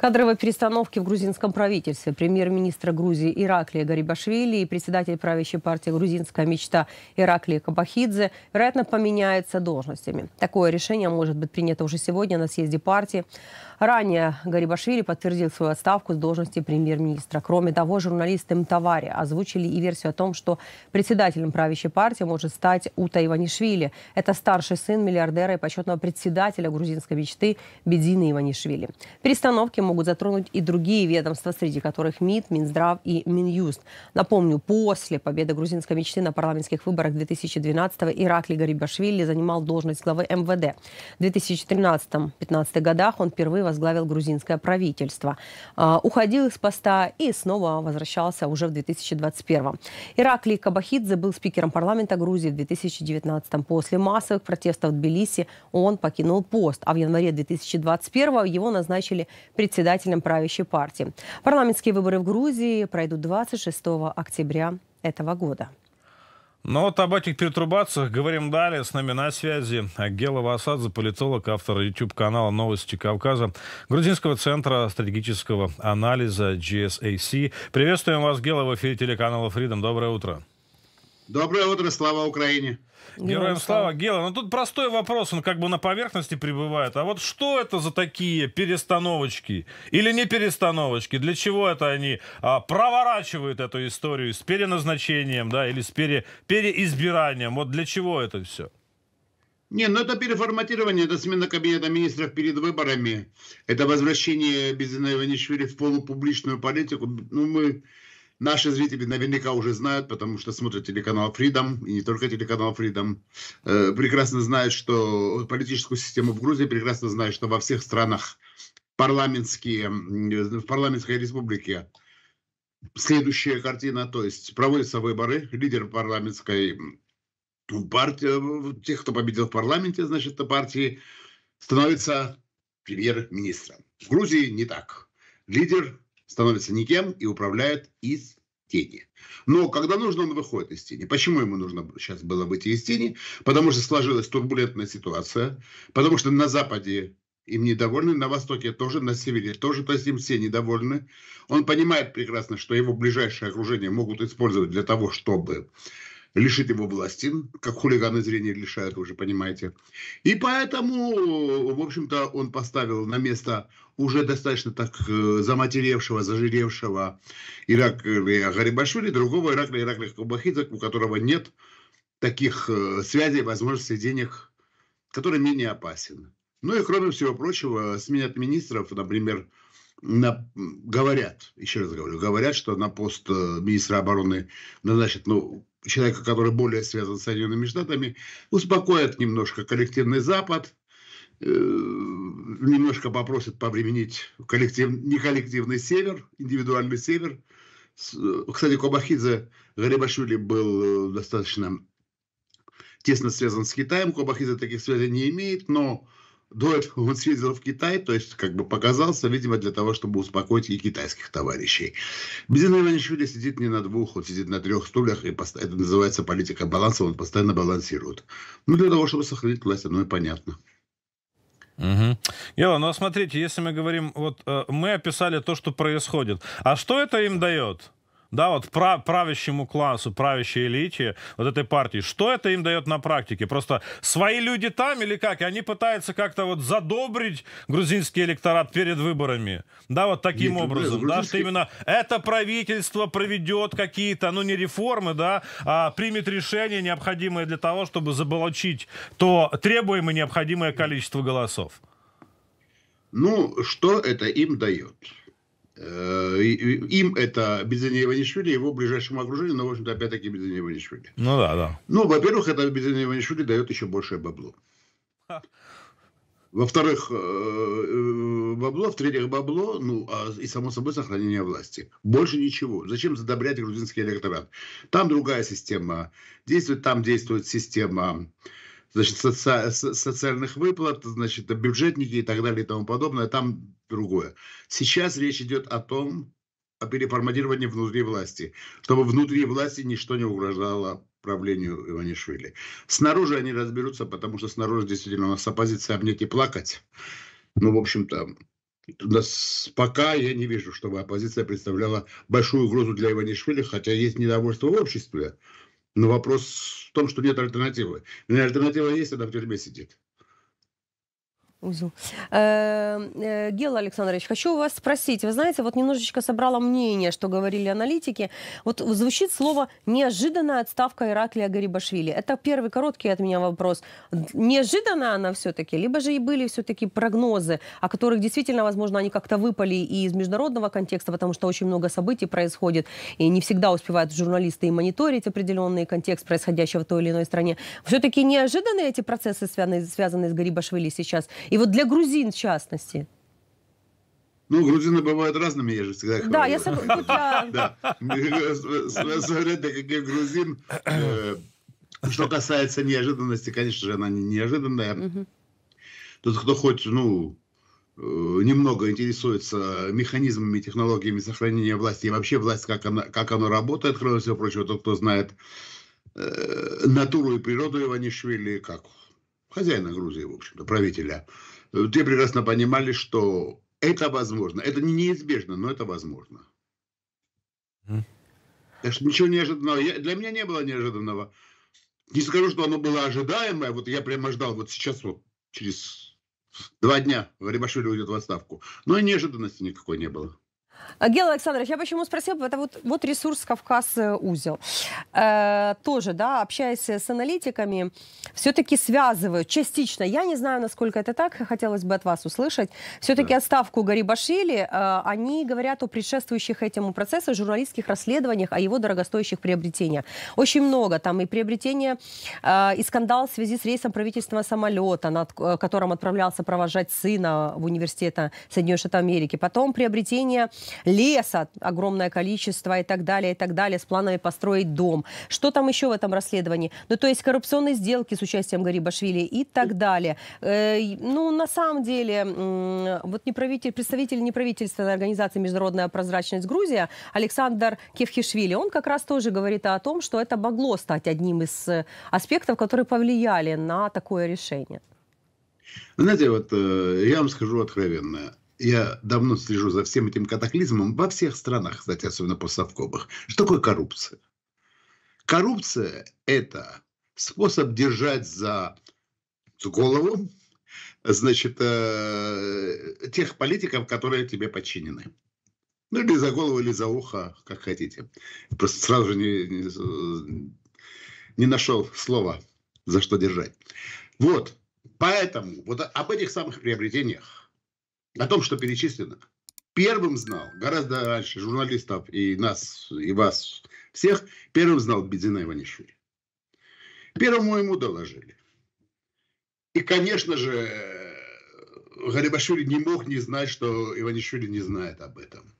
Кадровые перестановки в грузинском правительстве. премьер министра Грузии Ираклия Гарибашвили и председатель правящей партии «Грузинская мечта» Ираклия Кабахидзе, вероятно, поменяются должностями. Такое решение может быть принято уже сегодня на съезде партии. Ранее Гарибашвили подтвердил свою отставку с должности премьер-министра. Кроме того, журналисты Мтавари озвучили и версию о том, что председателем правящей партии может стать Ута Иванишвили. Это старший сын миллиардера и почетного председателя грузинской мечты Бедины Иванишвили. Перестановки могут затронуть и другие ведомства, среди которых МИД, Минздрав и Минюст. Напомню, после победы грузинской мечты на парламентских выборах 2012-го Иракли Гарибашвили занимал должность главы МВД. В 2013-2015 годах он впервые возглавил грузинское правительство. А, уходил из поста и снова возвращался уже в 2021. Ираклий Кабахидзе был спикером парламента Грузии в 2019. После массовых протестов в Тбилиси он покинул пост, а в январе 2021 его назначили председателем правящей партии. Парламентские выборы в Грузии пройдут 26 октября этого года. Ну вот об этих перетрубациях говорим далее. С нами на связи Гела Васадзе, политолог, автор YouTube-канала «Новости Кавказа», Грузинского центра стратегического анализа GSAC. Приветствуем вас, Гела, в эфире телеканала Freedom. Доброе утро. Доброе утро, слава Украине. Героям слава. Гела, ну тут простой вопрос, он как бы на поверхности пребывает. А вот что это за такие перестановочки? Или не перестановочки? Для чего это они а, проворачивают эту историю с переназначением, да, или с пере, переизбиранием? Вот для чего это все? Не, ну это переформатирование, это смена кабинета министров перед выборами, это возвращение Безеневича в полупубличную политику. Ну мы Наши зрители наверняка уже знают, потому что смотрят телеканал Freedom, и не только телеканал Freedom, э, прекрасно знают, что политическую систему в Грузии, прекрасно знают, что во всех странах парламентские, э, в парламентской республике следующая картина, то есть проводятся выборы, лидер парламентской партии, э, тех, кто победил в парламенте, значит, партии, становится премьер-министром. В Грузии не так. Лидер становится никем и управляет из тени. Но когда нужно, он выходит из тени. Почему ему нужно сейчас было выйти из тени? Потому что сложилась турбулентная ситуация, потому что на Западе им недовольны, на Востоке тоже, на Севере тоже, то есть им все недовольны. Он понимает прекрасно, что его ближайшее окружение могут использовать для того, чтобы лишит его власти, как хулиганы зрения лишают, вы же понимаете. И поэтому, э, в общем-то, он поставил на место уже достаточно так э, заматеревшего, зажиревшего Ираклия э, Гарибашвили, другого Ираклия Ираклия Кубахидзе, у которого нет таких связей, возможностей, денег, который менее опасен. Ну и, кроме всего прочего, сменят министров, например, на, говорят, еще раз говорю, говорят, что на пост министра обороны назначат, ну, человека, который более связан с Соединенными Штатами, успокоят немножко коллективный Запад, э, немножко попросят повременить коллектив, не коллективный север, индивидуальный север. Э, кстати, Кобахидзе Гарибашвили был э, достаточно тесно связан с Китаем. Кобахидзе таких связей не имеет, но до этого он съездил в Китай, то есть как бы показался, видимо, для того, чтобы успокоить и китайских товарищей. Бензин Ивановичвили сидит не на двух, он сидит на трех стульях, и пост... это называется политика баланса, он постоянно балансирует. Ну, для того, чтобы сохранить власть, оно и понятно. Угу. Ева, ну а смотрите, если мы говорим, вот э, мы описали то, что происходит, а что это им дает? да, вот правящему классу, правящей элите, вот этой партии, что это им дает на практике? Просто свои люди там или как? И они пытаются как-то вот задобрить грузинский электорат перед выборами, да, вот таким Нет, ну, образом, да, грузинский... да, что именно это правительство проведет какие-то, ну, не реформы, да, а примет решения, необходимые для того, чтобы заболочить то требуемое необходимое количество голосов. Ну, что это им дает? Э, им это Бензини Иванишвили, его ближайшему окружению, но, в общем-то, опять-таки Бензини Иванишвили. Ну да, да. Ну, во-первых, это Бензини Иванишвили дает еще большее бабло. Во-вторых, э, э, бабло, в-третьих, бабло, ну, а, и, само собой, сохранение власти. Больше ничего. Зачем задобрять грузинский электорат? Там другая система действует, там действует система значит, соци... социальных выплат, значит, бюджетники и так далее и тому подобное, там другое. Сейчас речь идет о том, о переформатировании внутри власти, чтобы внутри власти ничто не угрожало правлению Иванишвили. Снаружи они разберутся, потому что снаружи действительно у нас оппозиция обнять а и плакать. Ну, в общем-то, пока я не вижу, чтобы оппозиция представляла большую угрозу для Иванишвили, хотя есть недовольство в обществе. Но вопрос в том, что нет альтернативы. альтернатива есть, она в тюрьме сидит. Узел. Эм, э, Гела Александрович, хочу у вас спросить. Вы знаете, вот немножечко собрала мнение, что говорили аналитики. Вот звучит слово «неожиданная отставка Ираклия Гарибашвили». Это первый короткий от меня вопрос. Неожиданно она все-таки? Либо же и были все-таки прогнозы, о которых действительно, возможно, они как-то выпали и из международного контекста, потому что очень много событий происходит, и не всегда успевают журналисты и мониторить определенный контекст происходящего в той или иной стране. Все-таки неожиданные эти процессы, связанные, связанные с Гарибашвили сейчас? И вот для грузин в частности. Ну, грузины бывают разными, я же всегда говорю. Да, я согласен. Да. Смотря для грузин. Э, что касается неожиданности, конечно же, она неожиданная. Тот, кто хоть, ну, э, немного интересуется механизмами, технологиями сохранения власти и вообще власть, как она, как она работает, кроме всего прочего, тот, кто знает э, натуру и природу Иванишвили, как хозяина Грузии, в общем-то, правителя, э, те прекрасно понимали, что это возможно. Это неизбежно, но это возможно. Mm. Так что ничего неожиданного. Я, для меня не было неожиданного. Не скажу, что оно было ожидаемое. Вот я прямо ждал, вот сейчас вот, через два дня Рябашвили уйдет в отставку. Но и неожиданности никакой не было. А, Гел Александрович, я почему спросила, это вот, вот ресурс Кавказ узел. Э, тоже, да, общаясь с аналитиками, все-таки связывают частично, я не знаю, насколько это так, хотелось бы от вас услышать, все-таки да. отставку Гарибашвили, э, они говорят о предшествующих этому процессу журналистских расследованиях, о его дорогостоящих приобретениях. Очень много там и приобретения э, и скандал в связи с рейсом правительственного самолета, над э, которым отправлялся провожать сына в университет Соединенных Штатов Америки, потом приобретение леса огромное количество и так далее, и так далее, с планами построить дом. Что там еще в этом расследовании? Ну, то есть коррупционные сделки с участием Гарибашвили и так далее. Э, ну, на самом деле, вот неправитель, представитель неправительственной организации «Международная прозрачность Грузия» Александр Кевхишвили, он как раз тоже говорит о том, что это могло стать одним из э, аспектов, которые повлияли на такое решение. Знаете, вот э, я вам скажу откровенно я давно слежу за всем этим катаклизмом, во всех странах, кстати, особенно постсовковых. Что такое коррупция? Коррупция – это способ держать за голову значит, э, тех политиков, которые тебе подчинены. Ну, или за голову, или за ухо, как хотите. Просто сразу же не, не, э, не нашел слова, за что держать. Вот, поэтому вот об этих самых приобретениях о том, что перечислено, первым знал, гораздо раньше журналистов и нас, и вас всех, первым знал Бедзина Иванишвили. Первому ему доложили. И, конечно же, Гарибашвили не мог не знать, что Иванишвили не знает об этом.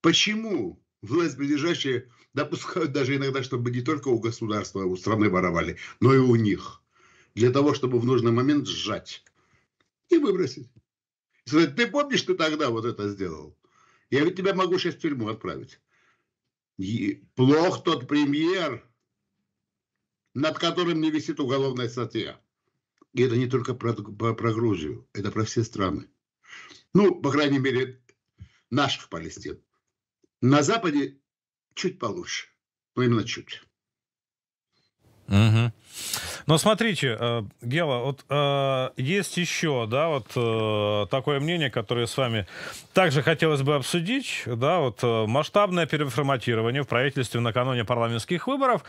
Почему власть ближайшие допускают даже иногда, чтобы не только у государства, а у страны воровали, но и у них? Для того, чтобы в нужный момент сжать и выбросить. Ты помнишь, ты тогда вот это сделал? Я ведь тебя могу сейчас в тюрьму отправить. И плох тот премьер, над которым не висит уголовная статья. И это не только про, про, Грузию, это про все страны. Ну, по крайней мере, наших Палестин. На Западе чуть получше, но именно чуть. Угу. Но смотрите, э, Гела, вот э, есть еще, да, вот э, такое мнение, которое с вами также хотелось бы обсудить, да, вот масштабное переформатирование в правительстве накануне парламентских выборов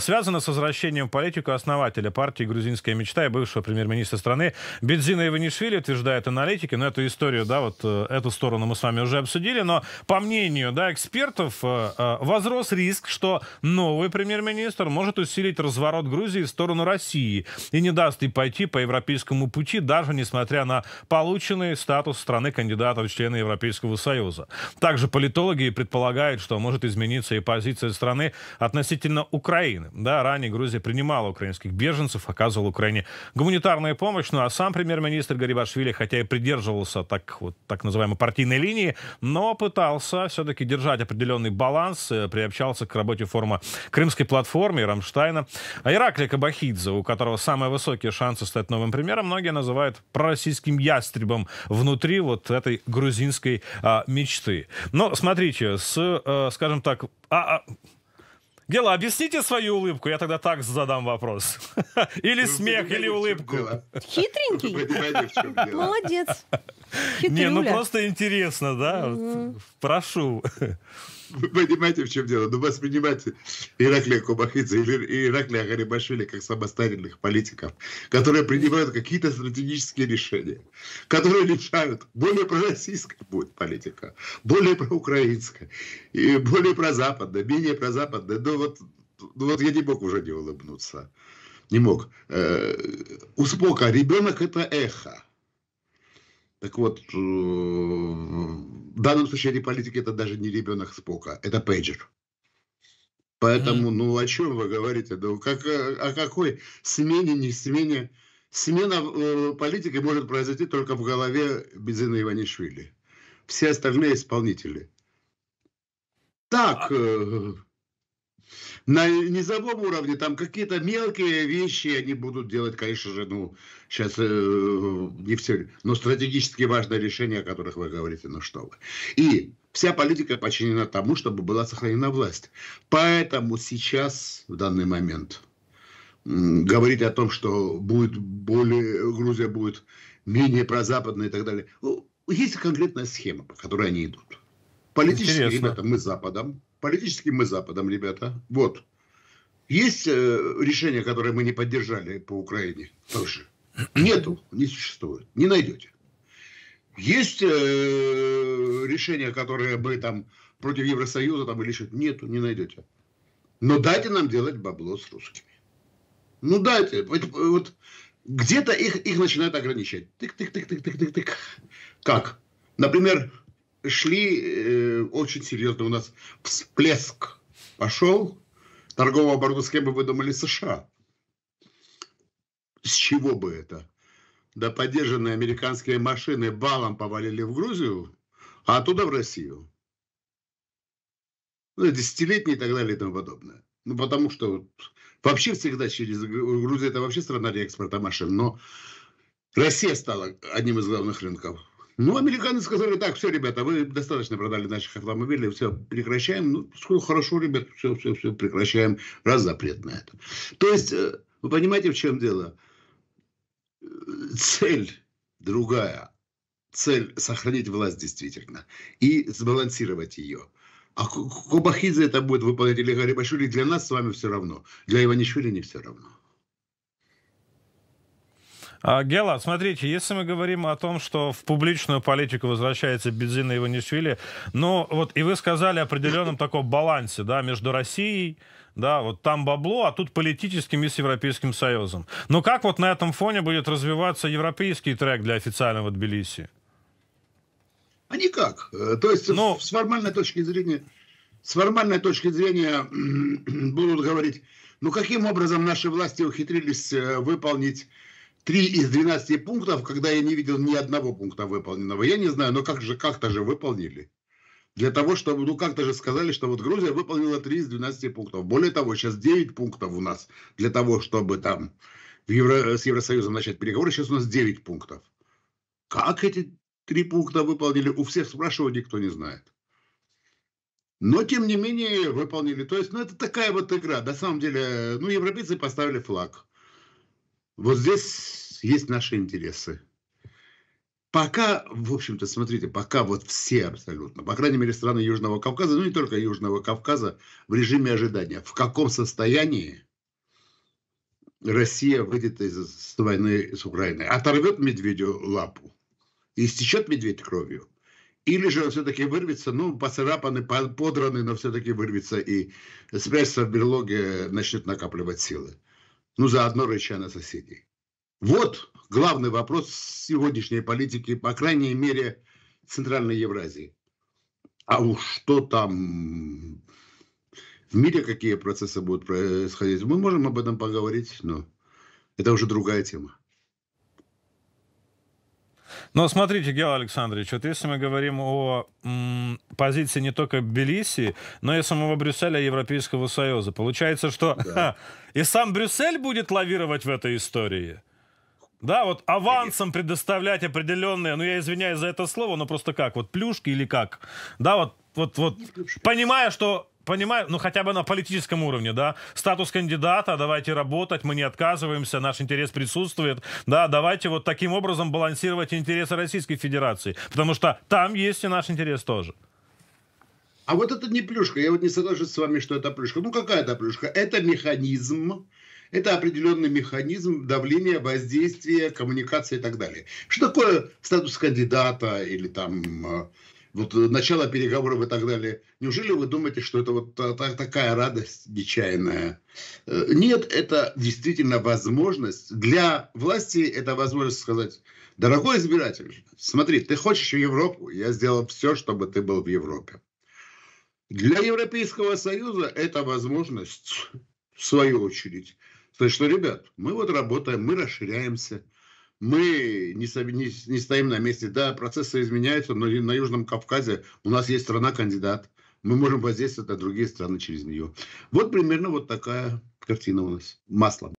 связано с возвращением в политику основателя партии «Грузинская мечта» и бывшего премьер-министра страны Бедзина Иванишвили, утверждают аналитики, но эту историю, да, вот эту сторону мы с вами уже обсудили, но по мнению, да, экспертов, возрос риск, что новый премьер-министр может усилить разворот Грузии в сторону России и не даст ей пойти по европейскому пути, даже несмотря на полученный статус страны кандидата в члены Европейского Союза. Также политологи предполагают, что может измениться и позиция страны относительно Украины. Да, ранее Грузия принимала украинских беженцев, оказывала Украине гуманитарную помощь, ну а сам премьер-министр Гарибашвили, хотя и придерживался так, вот, так называемой партийной линии, но пытался все-таки держать определенный баланс, э, приобщался к работе форума Крымской платформы и Рамштайна. А Иракли Кабахи Мамадалидзе, у которого самые высокие шансы стать новым премьером, многие называют пророссийским ястребом внутри вот этой грузинской а, мечты. Но смотрите, с, а, скажем так, а, а, Гела, объясните свою улыбку, я тогда так задам вопрос. Или смех, или улыбку. Хитренький. Молодец. Не, ну просто интересно, да? Прошу. Вы понимаете, в чем дело? Ну, воспринимать Ираклия Кубахидзе или Ираклия Гарибашвили как самостоятельных политиков, которые принимают какие-то стратегические решения, которые решают более пророссийская будет политика, более проукраинская, более прозападная, менее прозападная. Но вот, ну вот я не мог уже не улыбнуться. Не мог. Э, у Спока ребенок это эхо. Так вот, э, в данном случае не политики это даже не ребенок Спока, это пейджер. Поэтому, ну о чем вы говорите? Ну, как, э, о какой смене, не смене? Смена э, политики может произойти только в голове Бензина Иванишвили. Все остальные исполнители. Так, а э, на низовом уровне там какие-то мелкие вещи они будут делать, конечно же, ну, сейчас э, не все, но стратегически важные решения, о которых вы говорите, ну что вы. И вся политика подчинена тому, чтобы была сохранена власть. Поэтому сейчас, в данный момент, говорить о том, что будет более, Грузия будет менее прозападной и так далее. Ну, есть конкретная схема, по которой они идут. Политически, Интересно. ребята, мы с Западом, Политически мы Западом, ребята. Вот. Есть э, решение, которое мы не поддержали по Украине тоже? Нету, не существует, не найдете. Есть э, решение, которое мы там против Евросоюза там или еще нету, не найдете. Но дайте нам делать бабло с русскими. Ну дайте. Вот, вот где-то их, их начинают ограничать. Тык-тык-тык-тык-тык-тык. Как? Например, шли э, очень серьезно. У нас всплеск пошел торгового оборота, с кем бы вы думали, США. С чего бы это? Да поддержанные американские машины балом повалили в Грузию, а оттуда в Россию. Ну, десятилетние и так далее и тому подобное. Ну, потому что вот, вообще всегда через Грузию это вообще страна экспорта машин, но Россия стала одним из главных рынков. Ну, американцы сказали, так, все, ребята, вы достаточно продали наших автомобилей, все, прекращаем. Ну, хорошо, ребят, все, все, все, прекращаем. Раз запрет на это. То есть, э, вы понимаете, в чем дело? Цель другая. Цель сохранить власть действительно и сбалансировать ее. А Кобахидзе это будет выполнять или Гарри Башули для нас с вами все равно. Для Иванишвили не все равно. А, Гелат, смотрите, если мы говорим о том, что в публичную политику возвращается Бензин и Иванишвили, ну вот и вы сказали о определенном таком балансе, да, между Россией, да, вот там бабло, а тут политическим и с Европейским Союзом. Но ну, как вот на этом фоне будет развиваться европейский трек для официального Тбилиси? А никак. Э, то есть Но... Ну, с формальной точки зрения, с формальной точки зрения э, будут говорить, ну каким образом наши власти ухитрились э, выполнить три из 12 пунктов, когда я не видел ни одного пункта выполненного. Я не знаю, но как же, как-то же выполнили. Для того, чтобы, ну как-то же сказали, что вот Грузия выполнила 3 из 12 пунктов. Более того, сейчас 9 пунктов у нас для того, чтобы там в Евро, с Евросоюзом начать переговоры. Сейчас у нас 9 пунктов. Как эти три пункта выполнили? У всех спрашивают, никто не знает. Но, тем не менее, выполнили. То есть, ну, это такая вот игра. На самом деле, ну, европейцы поставили флаг вот здесь есть наши интересы. Пока, в общем-то, смотрите, пока вот все абсолютно, по крайней мере, страны Южного Кавказа, ну не только Южного Кавказа, в режиме ожидания, в каком состоянии Россия выйдет из войны с Украиной. Оторвет Медведю лапу и истечет Медведь кровью. Или же все-таки вырвется, ну, поцарапанный, подранный, но все-таки вырвется и спрячется в берлоге, начнет накапливать силы ну, заодно рыча на соседей. Вот главный вопрос сегодняшней политики, по крайней мере, Центральной Евразии. А уж что там в мире, какие процессы будут происходить, мы можем об этом поговорить, но это уже другая тема. Но смотрите, Георгий Александрович, вот если мы говорим о м, позиции не только Белиси, но и самого Брюсселя и Европейского Союза, получается, что да. и сам Брюссель будет лавировать в этой истории. Да, вот авансом предоставлять определенные, ну я извиняюсь за это слово, но просто как, вот плюшки или как? Да, вот, вот, вот, ну, понимая, что понимаю, ну хотя бы на политическом уровне, да, статус кандидата, давайте работать, мы не отказываемся, наш интерес присутствует, да, давайте вот таким образом балансировать интересы Российской Федерации, потому что там есть и наш интерес тоже. А вот это не плюшка, я вот не соглашусь с вами, что это плюшка. Ну какая это плюшка? Это механизм, это определенный механизм давления, воздействия, коммуникации и так далее. Что такое статус кандидата или там э, вот э, начало переговоров и так далее. Неужели вы думаете, что это вот та, та, такая радость нечаянная? Э, нет, это действительно возможность. Для власти это возможность сказать, дорогой избиратель, смотри, ты хочешь в Европу, я сделал все, чтобы ты был в Европе. Для Европейского Союза это возможность, в свою очередь, сказать, что, ребят, мы вот работаем, мы расширяемся – мы не, не, не стоим на месте. Да, процессы изменяются, но на Южном Кавказе у нас есть страна-кандидат. Мы можем воздействовать на другие страны через нее. Вот примерно вот такая картина у нас. Маслом.